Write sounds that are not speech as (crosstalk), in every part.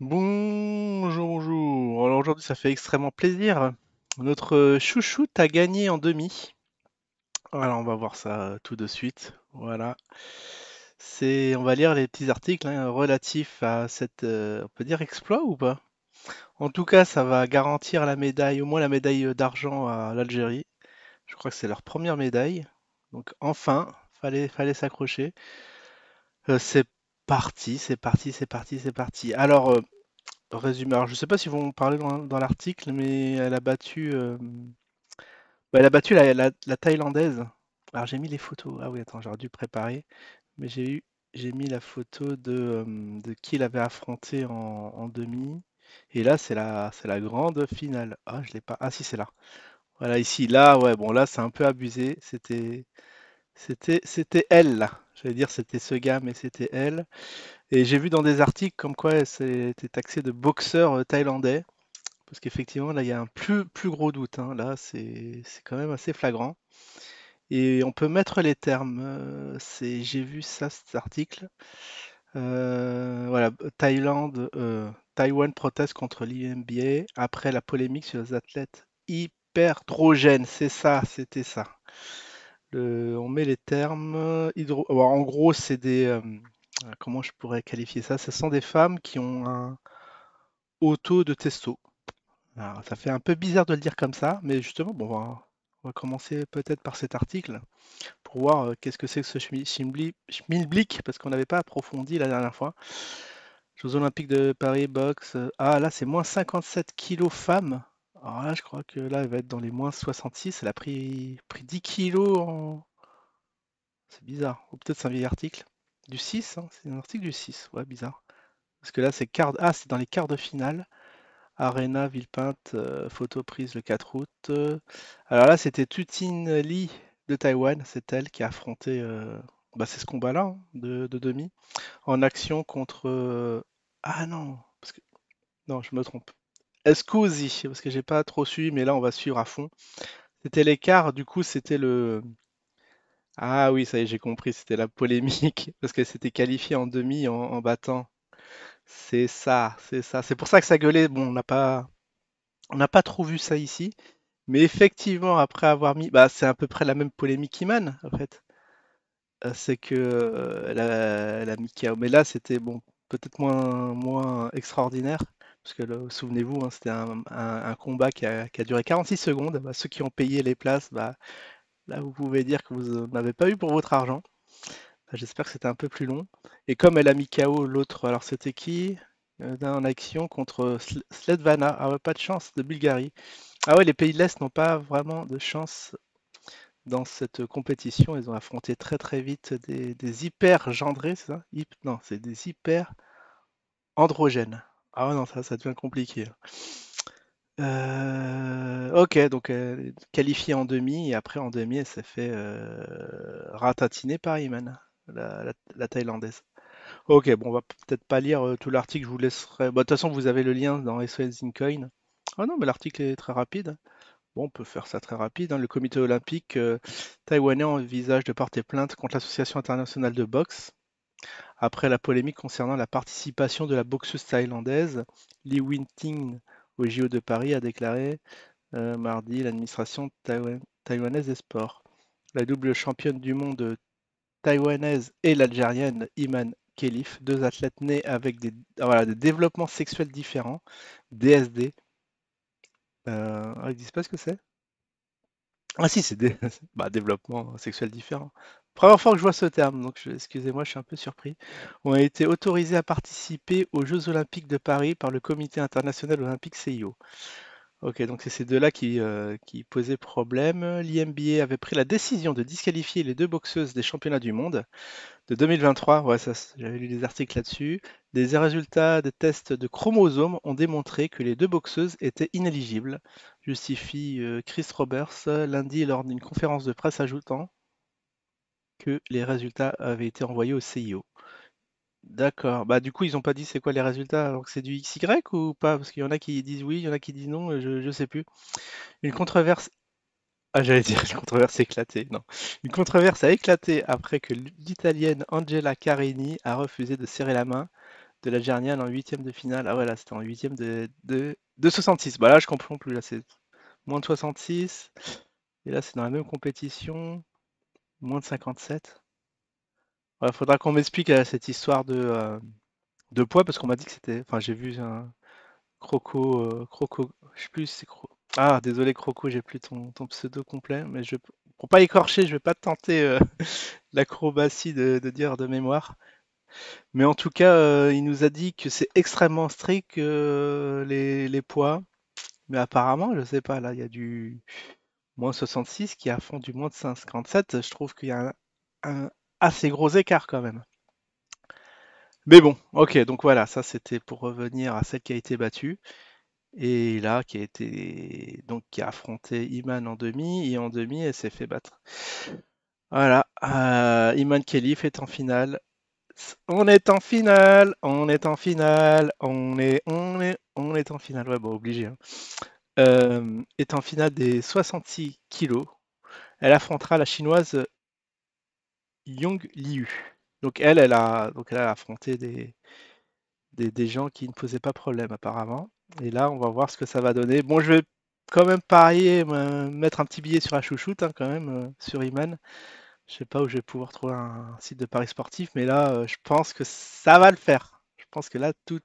Bonjour, Alors aujourd'hui, ça fait extrêmement plaisir. Notre euh, chouchoute a gagné en demi. alors on va voir ça euh, tout de suite. Voilà. C'est, on va lire les petits articles hein, relatifs à cette, euh, on peut dire exploit ou pas En tout cas, ça va garantir la médaille, au moins la médaille d'argent à l'Algérie. Je crois que c'est leur première médaille. Donc enfin, fallait, fallait s'accrocher. c'est parti, c'est parti, c'est parti, c'est parti. Alors, euh, résumé. je ne sais pas si vous me parlez dans, l'article, mais elle a battu, euh, bah, elle a battu la, Thaïlandaise. Alors, j'ai mis les photos. Ah oui, attends, j'aurais dû préparer. Mais j'ai eu, j'ai mis la photo de, euh, de qui avait affronté en, demi. Et là, c'est la, c'est la grande finale. Ah, je l'ai pas. Ah, si, c'est là. Voilà, ici, là, ouais, bon, là, c'est un peu abusé. C'était, c'était, c'était elle. J'allais dire c'était ce gars, mais c'était elle. Et j'ai vu dans des articles comme quoi elle était taxée de boxeur euh, thaïlandais. Parce qu'effectivement, là, il y a un plus, plus gros doute. Hein. Là, c'est, quand même assez flagrant. Et on peut mettre les termes. Euh, c'est, j'ai vu ça, cet article. Euh, voilà, Thaïlande, Taiwan Taïwan proteste contre l'IMBA après la polémique sur les athlètes hyperdrogènes. C'est ça, c'était ça on met les termes euh, hydro. Euh, en gros, c'est des. Euh, comment je pourrais qualifier ça Ce sont des femmes qui ont un haut taux de testo. ça fait un peu bizarre de le dire comme ça, mais justement, bon, on va, commencer peut-être par cet article pour voir qu'est-ce que c'est que ce schmilblick, parce qu'on n'avait pas approfondi la dernière fois. Jeux Olympiques de Paris, boxe. Ah, là, c'est moins 57 kilos femmes alors là, je crois que là, elle va être dans les moins 66. Elle a pris, pris 10 kilos en. C'est bizarre. Ou peut-être c'est un vieil article. Du 6, hein. c'est un article du 6. Ouais, bizarre. Parce que là, c'est quart... ah, dans les quarts de finale. Arena, Villepinte, euh, photo prise le 4 août. Alors là, c'était Tutin Lee de Taïwan. C'est elle qui a affronté. Euh, bah, c'est ce combat-là hein, de, de, demi. En action contre. Euh, ah non parce que... Non, je me trompe. Escusi, parce que j'ai pas trop suivi, mais là on va suivre à fond. C'était l'écart, du coup c'était le. Ah oui, ça y est, j'ai compris, c'était la polémique, (laughs) parce qu'elle s'était qualifiée en demi en, battant. C'est ça, c'est ça. C'est pour ça que ça gueulait. Bon, on n'a pas, on n'a pas trop vu ça ici, mais effectivement, après avoir mis, bah, c'est à peu près la même polémique qu'Iman, en fait. Euh, c'est que euh, la, la mais là c'était bon, peut-être moins, moins extraordinaire parce que souvenez-vous, hein, c'était un, combat qui a, duré 46 secondes. Bah, ceux qui ont payé les places, bah, là vous pouvez dire que vous n'avez pas eu pour votre argent. Bah, j'espère que c'était un peu plus long. Et comme elle a mis KO l'autre, alors c'était qui euh, en action contre Sledvana Ah ouais, pas de chance de Bulgarie. Ah ouais, les pays de l'Est n'ont pas vraiment de chance dans cette compétition. Ils ont affronté très très vite des, hyper gendrés, c'est ça Non, c'est des hyper androgènes. Ah non, ça, ça devient compliqué. Hein. Euh, ok, donc euh, qualifié en demi, et après en demi, elle s'est fait euh, ratatiner par Iman, la, Thaïlandaise. Ok, bon, on va peut-être pas lire tout l'article, je vous laisserai. Bah, de toute façon, vous avez le lien dans SOS coin. Ah non, mais l'article est très rapide. Hein. Bon, on peut faire ça très rapide. Hein. Le comité olympique taïwanais envisage de porter plainte contre l'Association internationale de boxe après la polémique concernant la participation de la boxeuse thaïlandaise, Li Winting au JO de Paris a déclaré euh, mardi l'administration taïwanaise des sports. La double championne du monde taïwanaise et l'algérienne Iman Kelif, deux athlètes nés avec des, ah, voilà, des développements sexuels différents, DSD. Euh, ne disent pas ce que c'est ah si, c'est (laughs) bah, développement sexuel différent. Première fois que je vois ce terme, donc excusez-moi, je suis un peu surpris. On a été autorisés à participer aux Jeux Olympiques de Paris par le Comité international olympique CIO. Ok, donc c'est ces deux-là qui, euh, posaient problème. L'IMBA avait pris la décision de disqualifier les deux boxeuses des championnats du monde de 2023. Ouais, j'avais lu des articles là-dessus. Des résultats des tests de chromosomes ont démontré que les deux boxeuses étaient inéligibles, justifie euh, Chris Roberts lundi lors d'une conférence de presse ajoutant que les résultats avaient été envoyés au CIO. D'accord. Bah, du coup, ils n'ont pas dit c'est quoi les résultats, alors que c'est du XY ou pas? Parce qu'il y en a qui disent oui, il y en a qui disent non, je ne sais plus. Une controverse ah, j'allais dire une controverse éclatée, non. Une controverse a éclaté après que l'Italienne Angela Carini a refusé de serrer la main de la l'Algérienne en huitième de finale. Ah ouais, là, c'était en huitième de de de 66. Bah, là, je comprends plus, là, c'est moins de 66 et là, c'est dans la même compétition, moins de 57 faudra qu'on m'explique euh, cette histoire euh, de, poids parce qu'on m'a dit que c'était. Enfin, j'ai vu un croco. Euh, croco. Je sais plus, c'est cro... Ah, désolé, croco, j'ai plus ton, ton pseudo complet, mais je. Pour pas écorcher, je vais pas tenter (laughs) l'acrobatie de, dire de mémoire. Mais en tout cas, il nous a dit que c'est extrêmement strict les, poids. Mais apparemment, je sais pas, là, il y a du moins 66 qui a fond du moins de 57. Je trouve qu'il y a un- assez gros écarts quand même. Mais bon, ok, donc voilà, ça c'était pour revenir à celle qui a été battue. Et là, qui a été donc qui a affronté Iman en demi, et en demi, elle s'est fait battre. Voilà, euh, Iman Khalif est en finale. On est en finale, on est en finale, on est, on est, on est en finale. Ouais, bon, obligé. Hein. Euh, est en finale des 66 kilos. Elle affrontera la chinoise Yong Liu. Donc elle, elle a, donc elle a affronté des, des, gens qui ne posaient pas problème apparemment. Et là, on va voir ce que ça va donner. Bon, je vais quand même parier, mettre un petit billet sur la chouchoute hein, quand même, euh, sur Iman. Je sais pas où je vais pouvoir trouver un site de paris sportif, mais là, euh, je pense que ça va le faire. Je pense que là, tout...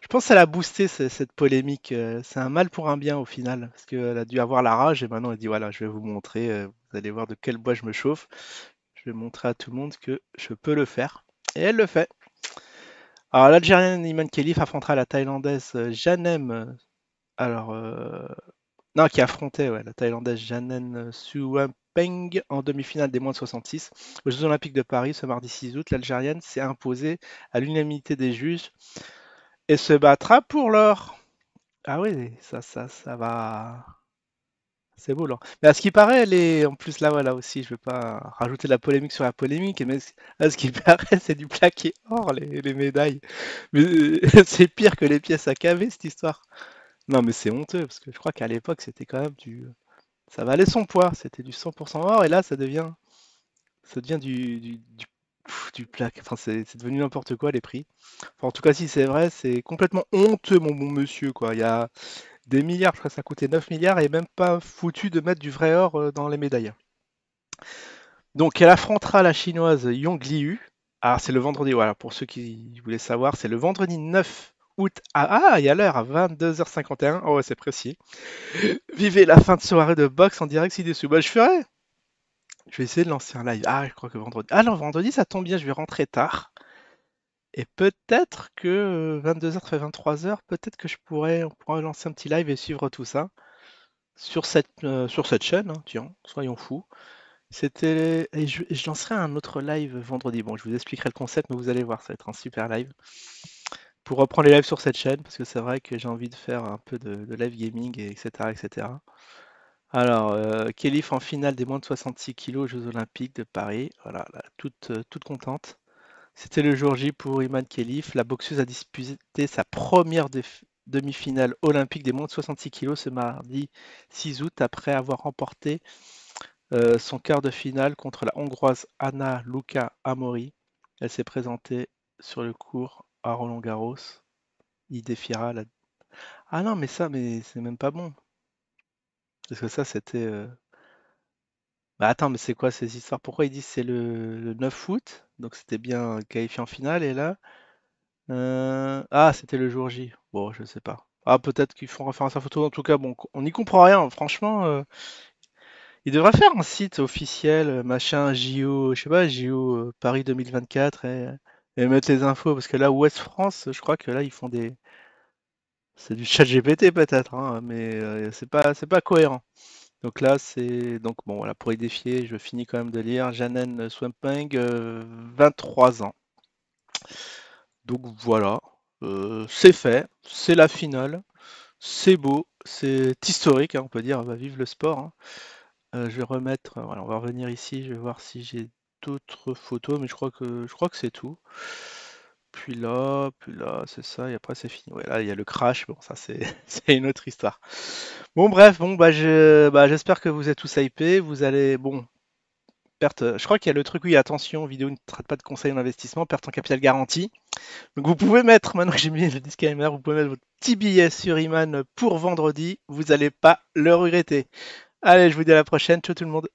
je pense qu'elle ça boosté cette polémique. Euh, c'est un mal pour un bien au final, parce qu'elle a dû avoir la rage et maintenant elle dit voilà, je vais vous montrer, vous allez voir de quel bois je me chauffe. Je vais montrer à tout le monde que je peux le faire. Et elle le fait. Alors l'Algérienne Iman Khalif affrontera la Thaïlandaise Janem. Euh, alors euh, non, qui affrontait la Thaïlandaise Janem Suwampeng en demi-finale des moins de 66. Aux Jeux Olympiques de Paris ce mardi 6 août, l'Algérienne s'est imposée à l'unanimité des juges et se battra pour l'or. Ah oui, ça, ça, ça va. C'est beau, là. Mais à ce qui paraît, elle En plus, là, voilà aussi, je vais pas rajouter de la polémique sur la polémique, mais à ce qui (laughs) paraît, c'est du plaqué or, les, médailles. Mais euh, (laughs) c'est pire que les pièces à caver, cette histoire. Non, mais c'est honteux, parce que je crois qu'à l'époque, c'était quand même du. Ça valait son poids, c'était du 100% or, et là, ça devient. Ça devient du, du, plaque. Enfin, c'est devenu n'importe quoi les prix. en tout cas, si c'est vrai, c'est complètement honteux, mon bon monsieur. Quoi, il y a, des milliards, je crois que ça coûtait 9 milliards, et même pas foutu de mettre du vrai or euh, dans les médailles. Donc elle affrontera la chinoise Yong Liu. Ah, c'est le vendredi, voilà, pour ceux qui voulaient savoir, c'est le vendredi 9 août. Ah, il y a l'heure, à 22h51. Oh, c'est précis. Vivez la fin de soirée de boxe en direct ci-dessous. Bah, je ferai. Je vais essayer de lancer un live. Ah, je crois que vendredi. Alors ah vendredi, ça tombe bien, je vais rentrer tard. Et peut-être que 22h, fait 23h, peut-être que je pourrais, on pourra lancer un petit live et suivre tout ça sur cette, euh, sur cette chaîne, hein, tiens, soyons fous. C'était. Et je, lancerai un autre live vendredi. Bon, je vous expliquerai le concept, mais vous allez voir, ça va être un super live. Pour reprendre les lives sur cette chaîne, parce que c'est vrai que j'ai envie de faire un peu de, live gaming, etc. Alors, euh, Kelly en finale des moins de 66 kg aux Jeux Olympiques de Paris. Voilà, toute, euh, toute contente. C'était le jour J pour Iman khalif. La boxeuse a disputé sa première demi-finale olympique des mondes. de 66 kg ce mardi 6 août après avoir remporté euh, son quart de finale contre la Hongroise Anna Luka Amori. Elle s'est présentée sur le cours à Roland Garros. Il défiera la... Ah non, mais ça, mais c'est même pas bon. Parce que ça, c'était... Euh, bah attends, mais c'est quoi ces histoires? Pourquoi ils disent c'est le, 9 août? Donc c'était bien qualifié en finale et là. Euh, ah, c'était le jour J. Bon, je sais pas. Ah, peut-être qu'ils font référence à photo. En tout cas, bon, on n'y comprend rien. Franchement, euh, ils il faire un site officiel, euh, machin, JO, je sais pas, JO Paris 2024 et, mettre les infos. Parce que là, Ouest France, je crois que là, ils font des. C'est du chat GPT peut-être, hein, mais c'est pas, c'est pas cohérent. Donc là, c'est. Donc bon, voilà, pour y défier, je finis quand même de lire. Janen Swamping, 23 euh, ans. Donc voilà, euh, c'est fait, c'est la finale, c'est beau, c'est historique, hein, on peut dire, va vivre le sport. Hein. Euh, je vais remettre, voilà, on va revenir ici, je vais voir si j'ai d'autres photos, mais je crois que je crois que c'est tout. Puis là, puis là, c'est ça, et après c'est fini. Ouais, là, il y a le crash, bon, ça c'est (laughs) une autre histoire. Bon, bref, bon, bah, je, bah, j'espère que vous êtes tous hypés. Vous allez, bon, perte, je crois qu'il y a le truc, oui, attention, vidéo ne traite pas de conseils en investissement, perte en capital garantie. Donc vous pouvez mettre, maintenant que j'ai mis le disclaimer, vous pouvez mettre votre petit billet sur Iman pour vendredi, vous n'allez pas le regretter. Allez, je vous dis à la prochaine, ciao tout le monde.